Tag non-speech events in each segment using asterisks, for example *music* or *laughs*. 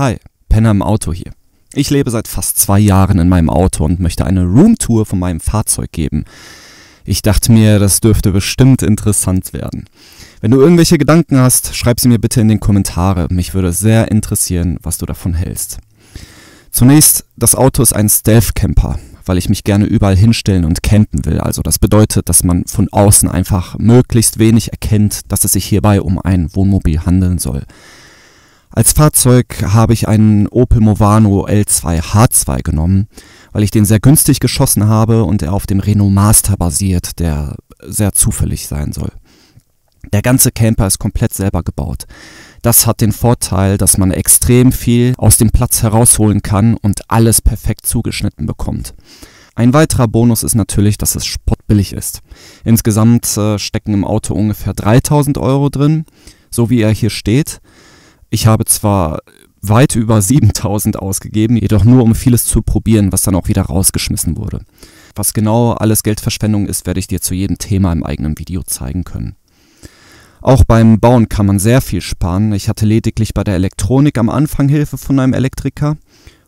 Hi, Penner im Auto hier. Ich lebe seit fast zwei Jahren in meinem Auto und möchte eine Roomtour von meinem Fahrzeug geben. Ich dachte mir, das dürfte bestimmt interessant werden. Wenn du irgendwelche Gedanken hast, schreib sie mir bitte in den Kommentare. Mich würde sehr interessieren, was du davon hältst. Zunächst, das Auto ist ein Stealth-Camper, weil ich mich gerne überall hinstellen und campen will. Also das bedeutet, dass man von außen einfach möglichst wenig erkennt, dass es sich hierbei um ein Wohnmobil handeln soll. Als Fahrzeug habe ich einen Opel Movano L2 H2 genommen, weil ich den sehr günstig geschossen habe und er auf dem Renault Master basiert, der sehr zufällig sein soll. Der ganze Camper ist komplett selber gebaut. Das hat den Vorteil, dass man extrem viel aus dem Platz herausholen kann und alles perfekt zugeschnitten bekommt. Ein weiterer Bonus ist natürlich, dass es spottbillig ist. Insgesamt äh, stecken im Auto ungefähr 3000 Euro drin, so wie er hier steht. Ich habe zwar weit über 7000 ausgegeben, jedoch nur um vieles zu probieren, was dann auch wieder rausgeschmissen wurde. Was genau alles Geldverschwendung ist, werde ich dir zu jedem Thema im eigenen Video zeigen können. Auch beim Bauen kann man sehr viel sparen. Ich hatte lediglich bei der Elektronik am Anfang Hilfe von einem Elektriker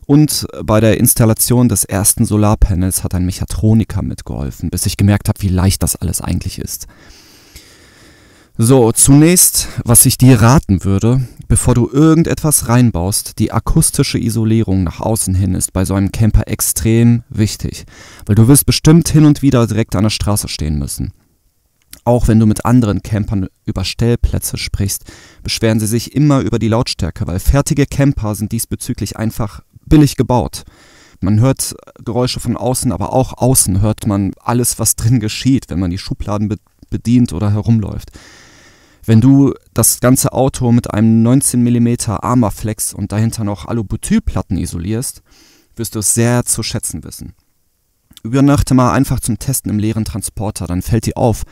und bei der Installation des ersten Solarpanels hat ein Mechatroniker mitgeholfen, bis ich gemerkt habe, wie leicht das alles eigentlich ist. So, zunächst, was ich dir raten würde, bevor du irgendetwas reinbaust, die akustische Isolierung nach außen hin ist bei so einem Camper extrem wichtig, weil du wirst bestimmt hin und wieder direkt an der Straße stehen müssen. Auch wenn du mit anderen Campern über Stellplätze sprichst, beschweren sie sich immer über die Lautstärke, weil fertige Camper sind diesbezüglich einfach billig gebaut. Man hört Geräusche von außen, aber auch außen hört man alles, was drin geschieht, wenn man die Schubladen bedient oder herumläuft. Wenn du das ganze Auto mit einem 19 mm Armaflex und dahinter noch Alubutylplatten isolierst, wirst du es sehr zu schätzen wissen. Übernachte mal einfach zum Testen im leeren Transporter, dann fällt dir auf,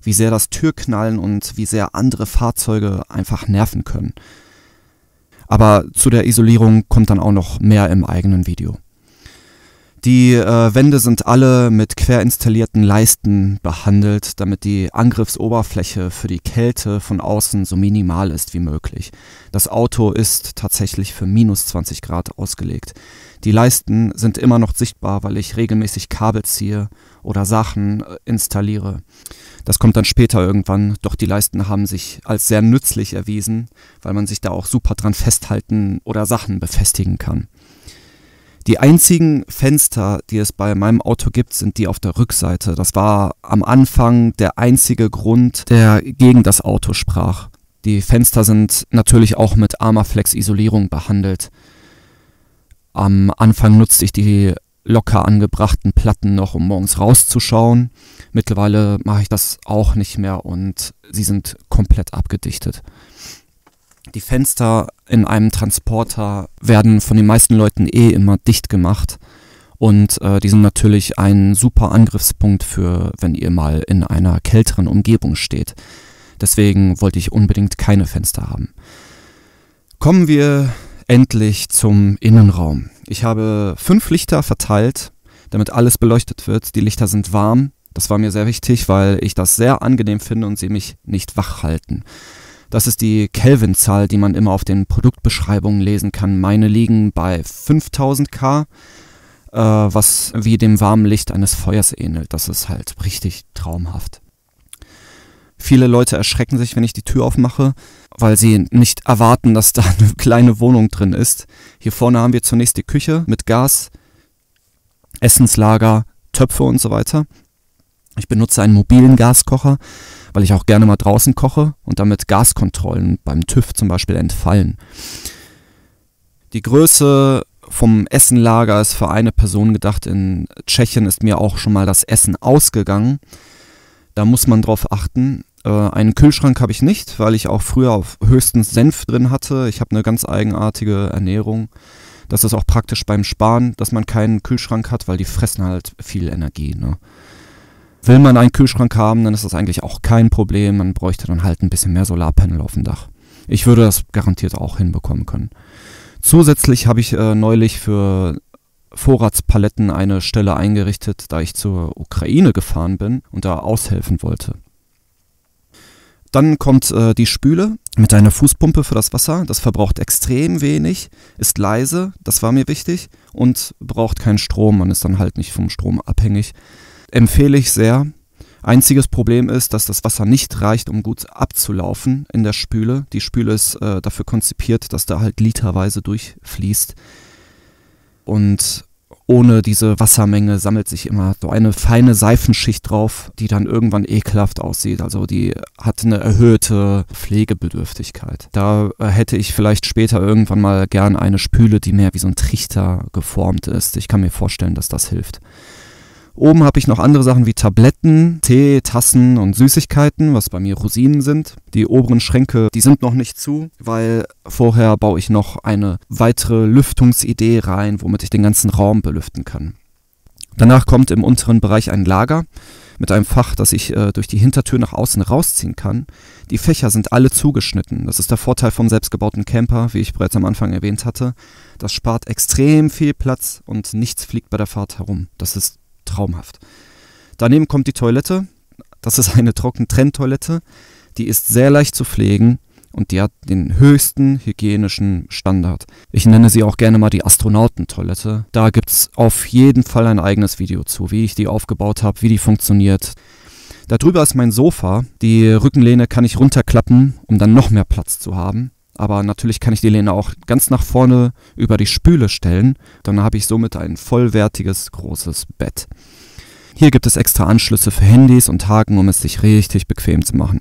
wie sehr das Türknallen und wie sehr andere Fahrzeuge einfach nerven können. Aber zu der Isolierung kommt dann auch noch mehr im eigenen Video. Die äh, Wände sind alle mit quer installierten Leisten behandelt, damit die Angriffsoberfläche für die Kälte von außen so minimal ist wie möglich. Das Auto ist tatsächlich für minus 20 Grad ausgelegt. Die Leisten sind immer noch sichtbar, weil ich regelmäßig Kabel ziehe oder Sachen äh, installiere. Das kommt dann später irgendwann, doch die Leisten haben sich als sehr nützlich erwiesen, weil man sich da auch super dran festhalten oder Sachen befestigen kann. Die einzigen Fenster, die es bei meinem Auto gibt, sind die auf der Rückseite. Das war am Anfang der einzige Grund, der gegen das Auto sprach. Die Fenster sind natürlich auch mit Armaflex-Isolierung behandelt. Am Anfang nutzte ich die locker angebrachten Platten noch, um morgens rauszuschauen. Mittlerweile mache ich das auch nicht mehr und sie sind komplett abgedichtet. Die Fenster in einem Transporter werden von den meisten Leuten eh immer dicht gemacht. Und äh, die sind natürlich ein super Angriffspunkt für, wenn ihr mal in einer kälteren Umgebung steht. Deswegen wollte ich unbedingt keine Fenster haben. Kommen wir endlich zum Innenraum. Ich habe fünf Lichter verteilt, damit alles beleuchtet wird. Die Lichter sind warm. Das war mir sehr wichtig, weil ich das sehr angenehm finde und sie mich nicht wach halten. Das ist die Kelvin-Zahl, die man immer auf den Produktbeschreibungen lesen kann. Meine liegen bei 5000 K, äh, was wie dem warmen Licht eines Feuers ähnelt. Das ist halt richtig traumhaft. Viele Leute erschrecken sich, wenn ich die Tür aufmache, weil sie nicht erwarten, dass da eine *laughs* kleine Wohnung drin ist. Hier vorne haben wir zunächst die Küche mit Gas, Essenslager, Töpfe und so weiter. Ich benutze einen mobilen Gaskocher, weil ich auch gerne mal draußen koche und damit Gaskontrollen beim TÜV zum Beispiel entfallen. Die Größe vom Essenlager ist für eine Person gedacht. In Tschechien ist mir auch schon mal das Essen ausgegangen. Da muss man drauf achten. Äh, einen Kühlschrank habe ich nicht, weil ich auch früher auf höchstens Senf drin hatte. Ich habe eine ganz eigenartige Ernährung. Das ist auch praktisch beim Sparen, dass man keinen Kühlschrank hat, weil die fressen halt viel Energie. Ne? Will man einen Kühlschrank haben, dann ist das eigentlich auch kein Problem. Man bräuchte dann halt ein bisschen mehr Solarpanel auf dem Dach. Ich würde das garantiert auch hinbekommen können. Zusätzlich habe ich äh, neulich für Vorratspaletten eine Stelle eingerichtet, da ich zur Ukraine gefahren bin und da aushelfen wollte. Dann kommt äh, die Spüle mit einer Fußpumpe für das Wasser. Das verbraucht extrem wenig, ist leise, das war mir wichtig, und braucht keinen Strom. Man ist dann halt nicht vom Strom abhängig. Empfehle ich sehr. Einziges Problem ist, dass das Wasser nicht reicht, um gut abzulaufen in der Spüle. Die Spüle ist äh, dafür konzipiert, dass da halt literweise durchfließt. Und ohne diese Wassermenge sammelt sich immer so eine feine Seifenschicht drauf, die dann irgendwann ekelhaft aussieht. Also die hat eine erhöhte Pflegebedürftigkeit. Da äh, hätte ich vielleicht später irgendwann mal gern eine Spüle, die mehr wie so ein Trichter geformt ist. Ich kann mir vorstellen, dass das hilft. Oben habe ich noch andere Sachen wie Tabletten, Tee, Tassen und Süßigkeiten, was bei mir Rosinen sind. Die oberen Schränke, die sind noch nicht zu, weil vorher baue ich noch eine weitere Lüftungsidee rein, womit ich den ganzen Raum belüften kann. Danach kommt im unteren Bereich ein Lager mit einem Fach, das ich äh, durch die Hintertür nach außen rausziehen kann. Die Fächer sind alle zugeschnitten. Das ist der Vorteil vom selbstgebauten Camper, wie ich bereits am Anfang erwähnt hatte. Das spart extrem viel Platz und nichts fliegt bei der Fahrt herum. Das ist traumhaft. Daneben kommt die Toilette. Das ist eine Trockentrenntoilette. Die ist sehr leicht zu pflegen und die hat den höchsten hygienischen Standard. Ich nenne sie auch gerne mal die Astronautentoilette. Da gibt es auf jeden Fall ein eigenes Video zu, wie ich die aufgebaut habe, wie die funktioniert. Darüber ist mein Sofa. Die Rückenlehne kann ich runterklappen, um dann noch mehr Platz zu haben. Aber natürlich kann ich die Lehne auch ganz nach vorne über die Spüle stellen. Dann habe ich somit ein vollwertiges großes Bett. Hier gibt es extra Anschlüsse für Handys und Haken, um es sich richtig bequem zu machen.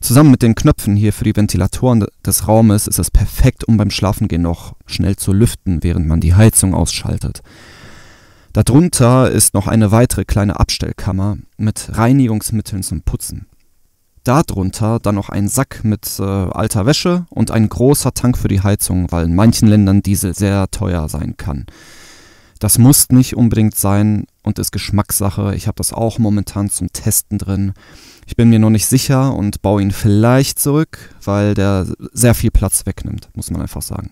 Zusammen mit den Knöpfen hier für die Ventilatoren des Raumes ist es perfekt, um beim Schlafengehen noch schnell zu lüften, während man die Heizung ausschaltet. Darunter ist noch eine weitere kleine Abstellkammer mit Reinigungsmitteln zum Putzen darunter dann noch ein Sack mit äh, alter Wäsche und ein großer Tank für die Heizung, weil in manchen Ländern Diesel sehr teuer sein kann. Das muss nicht unbedingt sein und ist Geschmackssache. Ich habe das auch momentan zum Testen drin. Ich bin mir noch nicht sicher und baue ihn vielleicht zurück, weil der sehr viel Platz wegnimmt, muss man einfach sagen.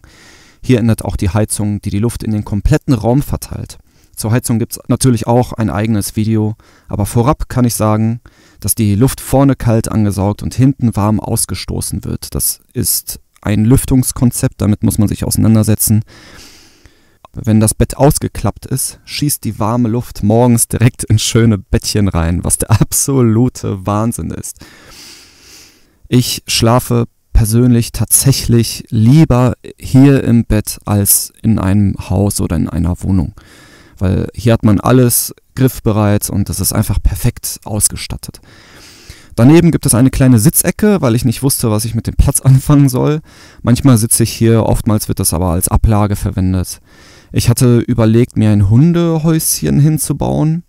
Hier ändert auch die Heizung, die die Luft in den kompletten Raum verteilt. Zur Heizung gibt es natürlich auch ein eigenes Video, aber vorab kann ich sagen, dass die Luft vorne kalt angesaugt und hinten warm ausgestoßen wird. Das ist ein Lüftungskonzept, damit muss man sich auseinandersetzen. Wenn das Bett ausgeklappt ist, schießt die warme Luft morgens direkt ins schöne Bettchen rein, was der absolute Wahnsinn ist. Ich schlafe persönlich tatsächlich lieber hier im Bett als in einem Haus oder in einer Wohnung, weil hier hat man alles, griffbereit und das ist einfach perfekt ausgestattet. Daneben gibt es eine kleine Sitzecke, weil ich nicht wusste, was ich mit dem Platz *laughs* anfangen soll. Manchmal sitze ich hier, oftmals wird das aber als Ablage verwendet. Ich hatte überlegt, mir ein Hundehäuschen hinzubauen.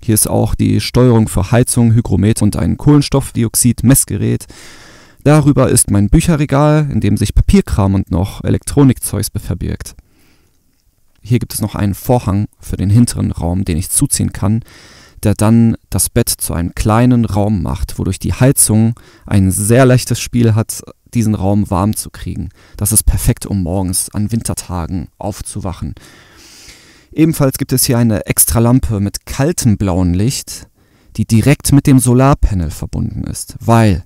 Hier ist auch die Steuerung für Heizung, Hygrometer und ein Kohlenstoffdioxid-Messgerät. Darüber ist mein Bücherregal, in dem sich Papierkram und noch Elektronikzeugs verbirgt. Hier gibt es noch einen Vorhang für den hinteren Raum, den ich zuziehen kann, der dann das Bett zu einem kleinen Raum macht, wodurch die Heizung ein sehr leichtes Spiel hat, diesen Raum warm zu kriegen. Das ist perfekt, um morgens an Wintertagen aufzuwachen. Ebenfalls gibt es hier eine extra Lampe mit kaltem blauen Licht, die direkt mit dem Solarpanel verbunden ist, weil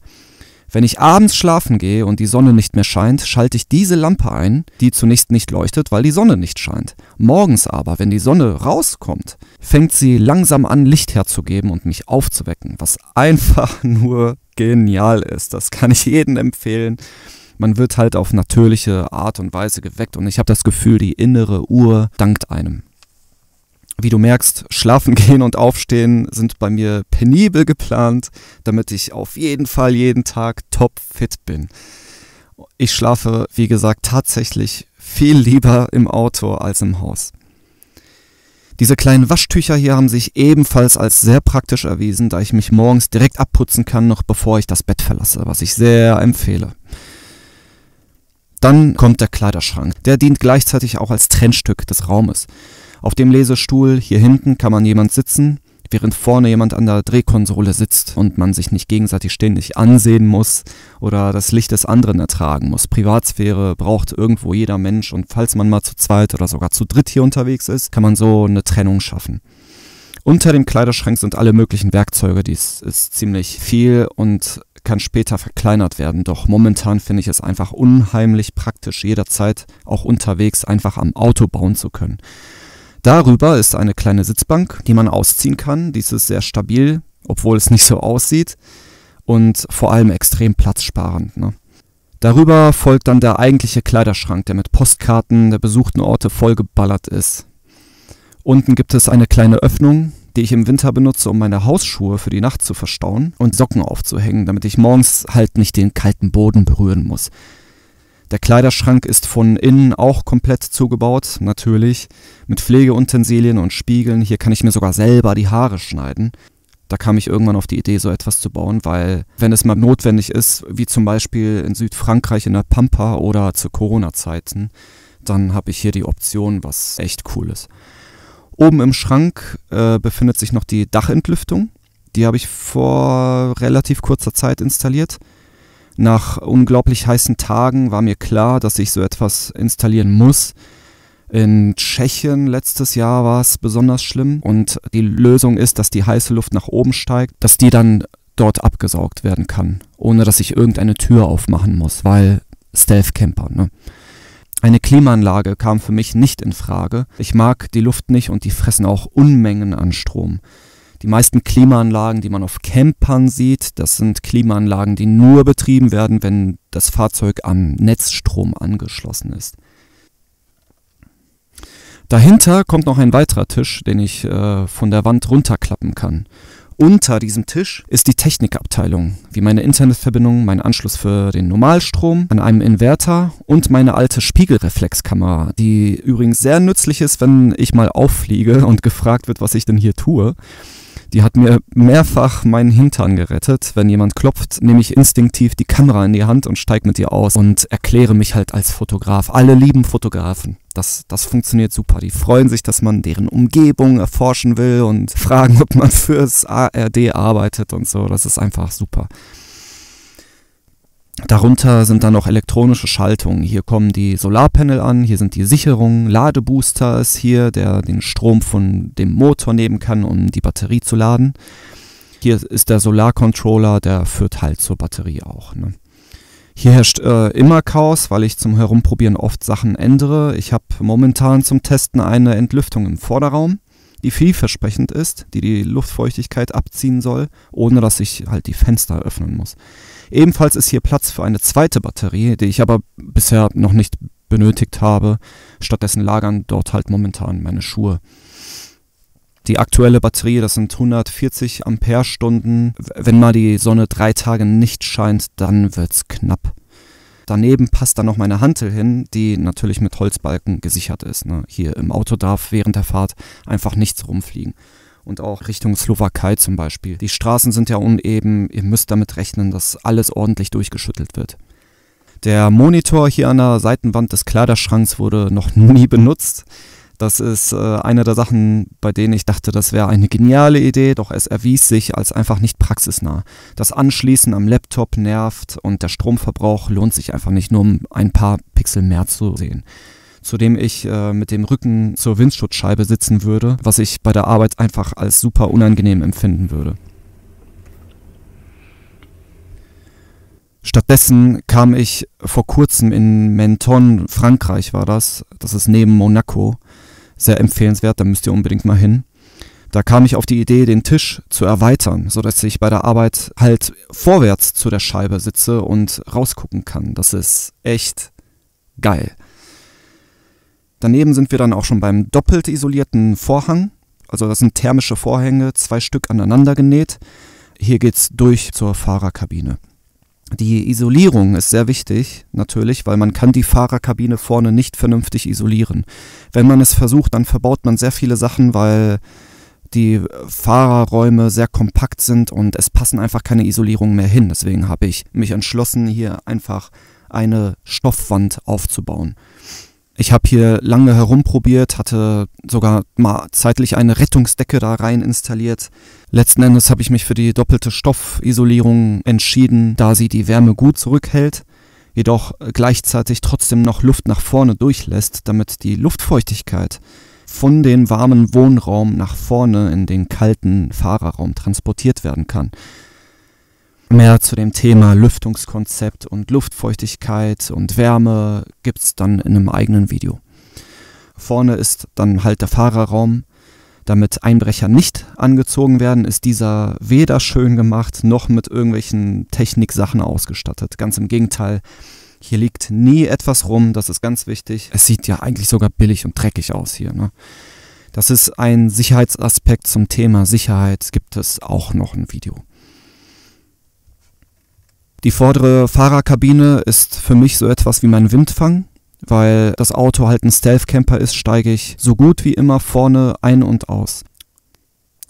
wenn ich abends schlafen gehe und die Sonne nicht mehr scheint, schalte ich diese Lampe ein, die zunächst nicht leuchtet, weil die Sonne nicht scheint. Morgens aber, wenn die Sonne rauskommt, fängt sie langsam an, Licht herzugeben und mich aufzuwecken, was einfach *laughs* nur genial ist. Das kann ich jedem empfehlen. Man wird halt auf natürliche Art und Weise geweckt und ich habe das Gefühl, die innere Uhr dankt einem. Wie du merkst, schlafen gehen und aufstehen sind bei mir penibel geplant, damit ich auf jeden Fall jeden Tag top fit bin. Ich schlafe, wie gesagt, tatsächlich viel lieber im Auto als im Haus. Diese kleinen Waschtücher hier haben sich ebenfalls als sehr praktisch erwiesen, da ich mich morgens direkt abputzen kann, noch bevor ich das Bett verlasse, was ich sehr empfehle. Dann kommt der Kleiderschrank. Der dient gleichzeitig auch als Trennstück des Raumes. Auf dem Lesestuhl hier hinten kann man jemand sitzen, während vorne jemand an der Drehkonsole sitzt und man sich nicht gegenseitig ständig ansehen muss oder das Licht des anderen ertragen muss. Privatsphäre braucht irgendwo jeder Mensch und falls man mal zu zweit oder sogar zu dritt hier unterwegs ist, kann man so eine Trennung schaffen. Unter dem Kleiderschrank sind alle möglichen Werkzeuge, dies ist ziemlich viel und kann später verkleinert werden, doch momentan finde ich es einfach unheimlich praktisch, jederzeit auch unterwegs einfach am Auto bauen zu können. Darüber ist eine kleine Sitzbank, die man ausziehen kann. Dies ist sehr stabil, obwohl es nicht so aussieht und vor allem extrem platzsparend. Ne? Darüber folgt dann der eigentliche Kleiderschrank, der mit Postkarten der besuchten Orte vollgeballert ist. Unten gibt es eine kleine Öffnung, die ich im Winter benutze, um meine Hausschuhe für die Nacht zu verstauen und Socken aufzuhängen, damit ich morgens halt nicht den kalten Boden berühren muss. Der Kleiderschrank ist von innen auch komplett zugebaut, natürlich, mit Pflegeutensilien und Spiegeln. Hier kann ich mir sogar selber die Haare schneiden. Da kam ich irgendwann auf die Idee, so etwas zu bauen, weil wenn es mal notwendig ist, wie zum Beispiel in Südfrankreich in der Pampa oder zu Corona-Zeiten, dann habe ich hier die Option, was echt cool ist. Oben im Schrank äh, befindet sich noch die Dachentlüftung. Die habe ich vor relativ kurzer Zeit installiert. Nach unglaublich heißen Tagen war mir klar, dass ich so etwas installieren muss. In Tschechien letztes Jahr war es besonders schlimm und die Lösung ist, dass die heiße Luft nach oben steigt, dass die dann dort abgesaugt werden kann, ohne dass ich irgendeine Tür aufmachen muss, weil Stealth Camper. Ne? Eine Klimaanlage kam für mich nicht in Frage. Ich mag die Luft nicht und die fressen auch Unmengen an Strom. Die meisten Klimaanlagen, die man auf Campern sieht, das sind Klimaanlagen, die nur betrieben werden, wenn das Fahrzeug am Netzstrom angeschlossen ist. Dahinter kommt noch ein weiterer Tisch, den ich äh, von der Wand runterklappen kann. Unter diesem Tisch ist die Technikabteilung, wie meine Internetverbindung, mein Anschluss für den Normalstrom, an einem Inverter und meine alte Spiegelreflexkamera, die übrigens sehr nützlich ist, wenn ich mal auffliege und gefragt wird, was ich denn hier tue. Die hat mir mehrfach meinen Hintern gerettet. Wenn jemand klopft, nehme ich instinktiv die Kamera in die Hand und steige mit ihr aus und erkläre mich halt als Fotograf. Alle lieben Fotografen. Das, das funktioniert super. Die freuen sich, dass man deren Umgebung erforschen will und fragen, ob man fürs ARD arbeitet und so. Das ist einfach super. Darunter sind dann noch elektronische Schaltungen. Hier kommen die Solarpanel an, hier sind die Sicherungen, Ladebooster ist hier, der den Strom von dem Motor nehmen kann, um die Batterie zu laden. Hier ist der Solarcontroller, der führt halt zur Batterie auch. Ne? Hier herrscht äh, immer Chaos, weil ich zum Herumprobieren oft Sachen ändere. Ich habe momentan zum Testen eine Entlüftung im Vorderraum, die vielversprechend ist, die die Luftfeuchtigkeit abziehen soll, ohne dass ich halt die Fenster öffnen muss. Ebenfalls ist hier Platz für eine zweite Batterie, die ich aber bisher noch nicht benötigt habe. Stattdessen lagern dort halt momentan meine Schuhe. Die aktuelle Batterie, das sind 140 Amperestunden. Wenn mal die Sonne drei Tage nicht scheint, dann wird's knapp. Daneben passt dann noch meine Hantel hin, die natürlich mit Holzbalken gesichert ist. Ne? Hier im Auto darf während der Fahrt einfach nichts rumfliegen und auch Richtung Slowakei zum Beispiel. Die Straßen sind ja uneben, ihr müsst damit rechnen, dass alles ordentlich durchgeschüttelt wird. Der Monitor hier an der Seitenwand des Kleiderschranks wurde noch *laughs* nie benutzt. Das ist äh, eine der Sachen, bei denen ich dachte, das wäre eine geniale Idee, doch es erwies sich als einfach nicht praxisnah. Das Anschließen am Laptop nervt und der Stromverbrauch lohnt sich einfach nicht, nur um ein paar Pixel mehr zu sehen zu dem ich äh, mit dem Rücken zur Windschutzscheibe sitzen würde, was ich bei der Arbeit einfach als super unangenehm empfinden würde. Stattdessen kam ich vor kurzem in Menton, Frankreich war das, das ist neben Monaco, sehr empfehlenswert, da müsst ihr unbedingt mal hin. Da kam ich auf die Idee, den Tisch zu erweitern, sodass ich bei der Arbeit halt vorwärts zu der Scheibe sitze und rausgucken kann. Das ist echt geil. Daneben sind wir dann auch schon beim doppelt isolierten Vorhang. Also das sind thermische Vorhänge, zwei Stück aneinander genäht. Hier geht es durch zur Fahrerkabine. Die Isolierung ist sehr wichtig, natürlich, weil man kann die Fahrerkabine vorne nicht vernünftig isolieren. Wenn man es versucht, dann verbaut man sehr viele Sachen, weil die Fahrerräume sehr kompakt sind und es passen einfach keine Isolierungen mehr hin. Deswegen habe ich mich entschlossen, hier einfach eine Stoffwand aufzubauen. Ich habe hier lange herumprobiert, hatte sogar mal zeitlich eine Rettungsdecke da rein installiert. Letzten Endes habe ich mich für die doppelte Stoffisolierung entschieden, da sie die Wärme gut zurückhält, jedoch gleichzeitig trotzdem noch Luft nach vorne durchlässt, damit die Luftfeuchtigkeit von dem warmen Wohnraum nach vorne in den kalten Fahrerraum transportiert werden kann mehr zu dem Thema Lüftungskonzept und Luftfeuchtigkeit und Wärme gibt es dann in einem eigenen Video. Vorne ist dann halt der Fahrerraum. Damit Einbrecher nicht angezogen werden, ist dieser weder schön gemacht noch mit irgendwelchen Techniksachen ausgestattet. Ganz im Gegenteil, hier liegt nie etwas rum, das ist ganz wichtig. Es sieht ja eigentlich sogar billig und dreckig aus hier. Ne? Das ist ein Sicherheitsaspekt zum Thema Sicherheit, gibt es auch noch ein Video. Die vordere Fahrerkabine ist für mich so etwas wie mein Windfang. Weil das Auto halt ein Stealth-Camper ist, steige ich so gut wie immer vorne ein und aus.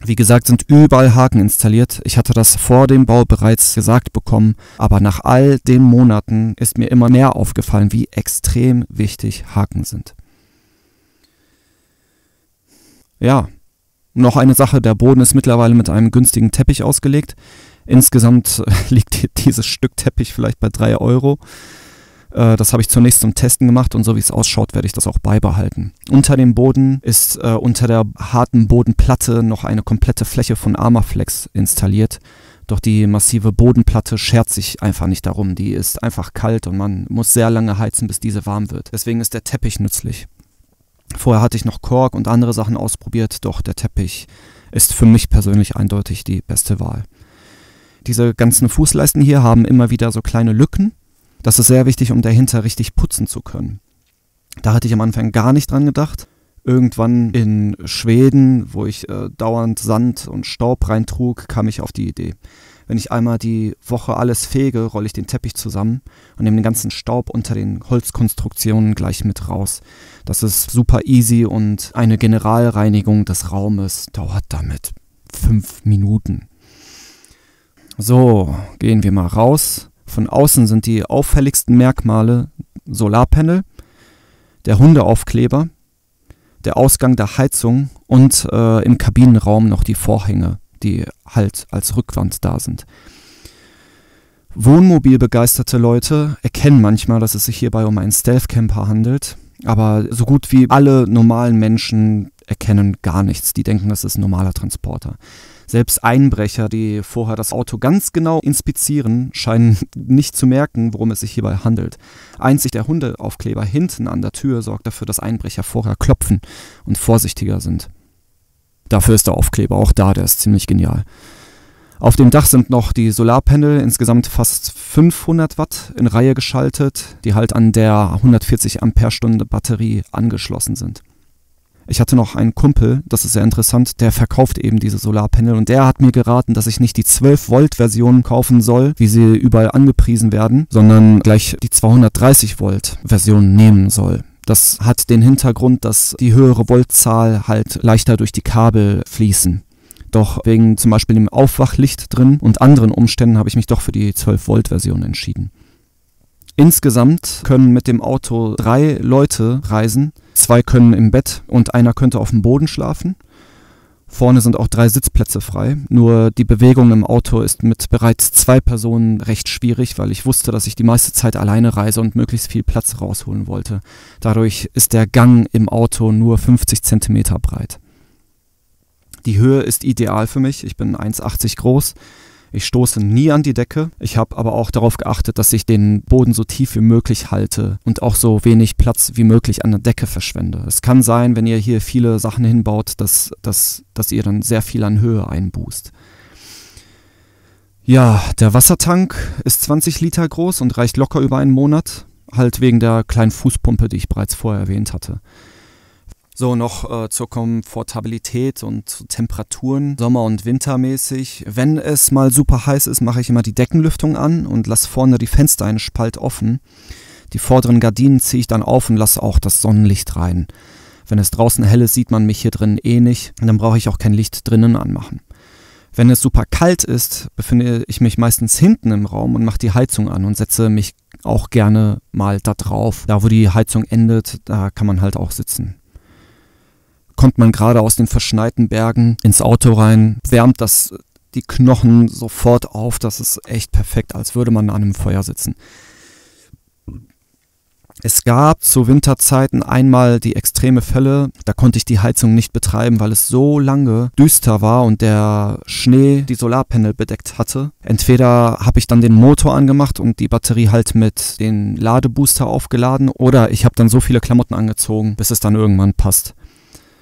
Wie gesagt, sind überall Haken installiert. Ich hatte das vor dem Bau bereits gesagt bekommen, aber nach all den Monaten ist mir immer mehr aufgefallen, wie extrem wichtig Haken sind. Ja, noch eine Sache, der Boden ist mittlerweile mit einem günstigen Teppich ausgelegt. Insgesamt *laughs* liegt dieses Stück Teppich vielleicht bei 3 Euro. Äh, das habe ich zunächst zum Testen gemacht und so wie es ausschaut, werde ich das auch beibehalten. Unter dem Boden ist äh, unter der harten Bodenplatte noch eine komplette Fläche von Armaflex installiert. Doch die massive Bodenplatte schert sich einfach nicht darum. Die ist einfach kalt und man muss sehr lange heizen, bis diese warm wird. Deswegen ist der Teppich nützlich. Vorher hatte ich noch Kork und andere Sachen ausprobiert, doch der Teppich ist für mich persönlich eindeutig die beste Wahl. Diese ganzen Fußleisten hier haben immer wieder so kleine Lücken. Das ist sehr wichtig, um dahinter richtig putzen zu können. Da hatte ich am Anfang gar nicht dran gedacht. Irgendwann in Schweden, wo ich äh, dauernd Sand und Staub reintrug, kam ich auf die Idee. Wenn ich einmal die Woche alles fege, rolle ich den Teppich zusammen und nehme den ganzen Staub unter den Holzkonstruktionen gleich mit raus. Das ist super easy und eine Generalreinigung des Raumes dauert damit fünf Minuten. So, gehen wir mal raus. Von außen sind die auffälligsten Merkmale Solarpanel, der Hundeaufkleber, der Ausgang der Heizung und äh, im Kabinenraum noch die Vorhänge, die halt als Rückwand da sind. Wohnmobilbegeisterte Leute erkennen manchmal, dass es sich hierbei um einen Stealth-Camper handelt, aber so gut wie alle normalen Menschen erkennen gar nichts. Die denken, das ist ein normaler Transporter. Selbst Einbrecher, die vorher das Auto ganz genau inspizieren, scheinen *laughs* nicht zu merken, worum es sich hierbei handelt. Einzig der Hundeaufkleber hinten an der Tür sorgt dafür, dass Einbrecher vorher klopfen und vorsichtiger sind. Dafür ist der Aufkleber auch da, der ist ziemlich genial. Auf dem Dach sind noch die Solarpanel, insgesamt fast 500 Watt in Reihe geschaltet, die halt an der 140 Amperestunde Batterie angeschlossen sind. Ich hatte noch einen Kumpel, das ist sehr interessant, der verkauft eben diese Solarpanel und der hat mir geraten, dass ich nicht die 12 Volt Version kaufen soll, wie sie überall angepriesen werden, sondern gleich die 230 Volt Version nehmen soll. Das hat den Hintergrund, dass die höhere Voltzahl halt leichter durch die Kabel fließen. Doch wegen zum Beispiel dem Aufwachlicht drin und anderen Umständen habe ich mich doch für die 12-Volt-Version entschieden. Insgesamt können mit dem Auto drei Leute reisen Zwei können im Bett und einer könnte auf dem Boden schlafen. Vorne sind auch drei Sitzplätze frei. Nur die Bewegung im Auto ist mit bereits zwei Personen recht schwierig, weil ich wusste, dass ich die meiste Zeit alleine reise und möglichst viel Platz rausholen wollte. Dadurch ist der Gang im Auto nur 50 cm breit. Die Höhe ist ideal für mich. Ich bin 1,80 groß, ich stoße nie an die Decke. Ich habe aber auch darauf geachtet, dass ich den Boden so tief wie möglich halte und auch so wenig Platz wie möglich an der Decke verschwende. Es kann sein, wenn ihr hier viele Sachen hinbaut, dass, dass, dass ihr dann sehr viel an Höhe einbußt. Ja, der Wassertank ist 20 Liter groß und reicht locker über einen Monat, halt wegen der kleinen Fußpumpe, die ich bereits vorher erwähnt hatte. So, noch äh, zur Komfortabilität und Temperaturen, Sommer- und Wintermäßig. Wenn es mal super heiß ist, mache ich immer die Deckenlüftung an und lasse vorne die Fenster einen Spalt offen. Die vorderen Gardinen ziehe ich dann auf und lasse auch das Sonnenlicht rein. Wenn es draußen hell ist, sieht man mich hier drinnen eh nicht und dann brauche ich auch kein Licht drinnen anmachen. Wenn es super kalt ist, befinde ich mich meistens hinten im Raum und mache die Heizung an und setze mich auch gerne mal da drauf. Da, wo die Heizung endet, da kann man halt auch sitzen kommt man gerade aus den verschneiten Bergen ins Auto rein, wärmt das äh, die Knochen sofort auf, das ist echt perfekt, als würde man an einem Feuer sitzen. Es gab zu Winterzeiten einmal die extreme Fälle, da konnte ich die Heizung nicht betreiben, weil es so lange düster war und der Schnee die Solarpanel bedeckt hatte. Entweder habe ich dann den Motor angemacht und die Batterie halt mit den Ladebooster aufgeladen oder ich habe dann so viele Klamotten angezogen, bis es dann irgendwann passt.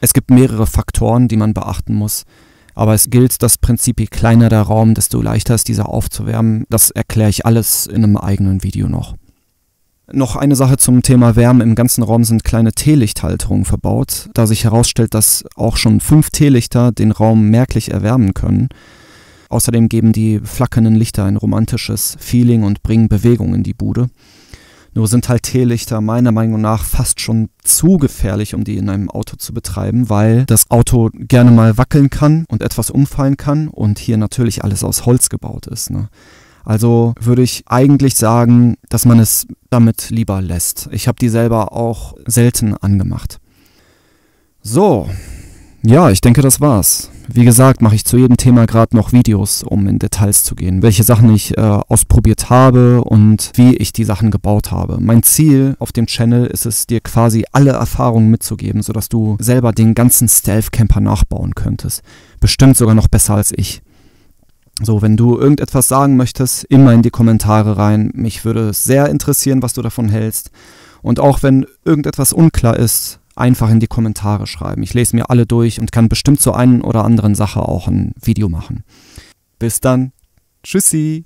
Es gibt mehrere Faktoren, die man beachten muss. Aber es gilt das Prinzip, je kleiner der Raum, desto leichter ist dieser aufzuwärmen. Das erkläre ich alles in einem eigenen Video noch. Noch eine Sache zum Thema Wärme. Im ganzen Raum sind kleine Teelichthalterungen verbaut, da sich herausstellt, dass auch schon fünf Teelichter den Raum merklich erwärmen können. Außerdem geben die flackernden Lichter ein romantisches Feeling und bringen Bewegung in die Bude. Nur sind halt Teelichter meiner Meinung nach fast schon zu gefährlich, um die in einem Auto zu betreiben, weil das Auto gerne mal wackeln kann und etwas umfallen kann und hier natürlich alles aus Holz gebaut ist. Ne? Also würde ich eigentlich sagen, dass man es damit lieber lässt. Ich habe die selber auch selten angemacht. So, ja, ich denke, das war's. Wie gesagt, mache ich zu jedem Thema gerade noch Videos, um in Details zu gehen, welche Sachen ich äh, ausprobiert habe und wie ich die Sachen gebaut habe. Mein Ziel auf dem Channel ist es, dir quasi alle Erfahrungen mitzugeben, sodass du selber den ganzen Stealth-Camper nachbauen könntest. Bestimmt sogar noch besser als ich. So, wenn du irgendetwas sagen möchtest, immer in die Kommentare rein. Mich würde es sehr interessieren, was du davon hältst. Und auch wenn irgendetwas unklar ist, einfach in die Kommentare schreiben. Ich lese mir alle durch und kann bestimmt zur einen oder anderen Sache auch ein Video machen. Bis dann. Tschüssi.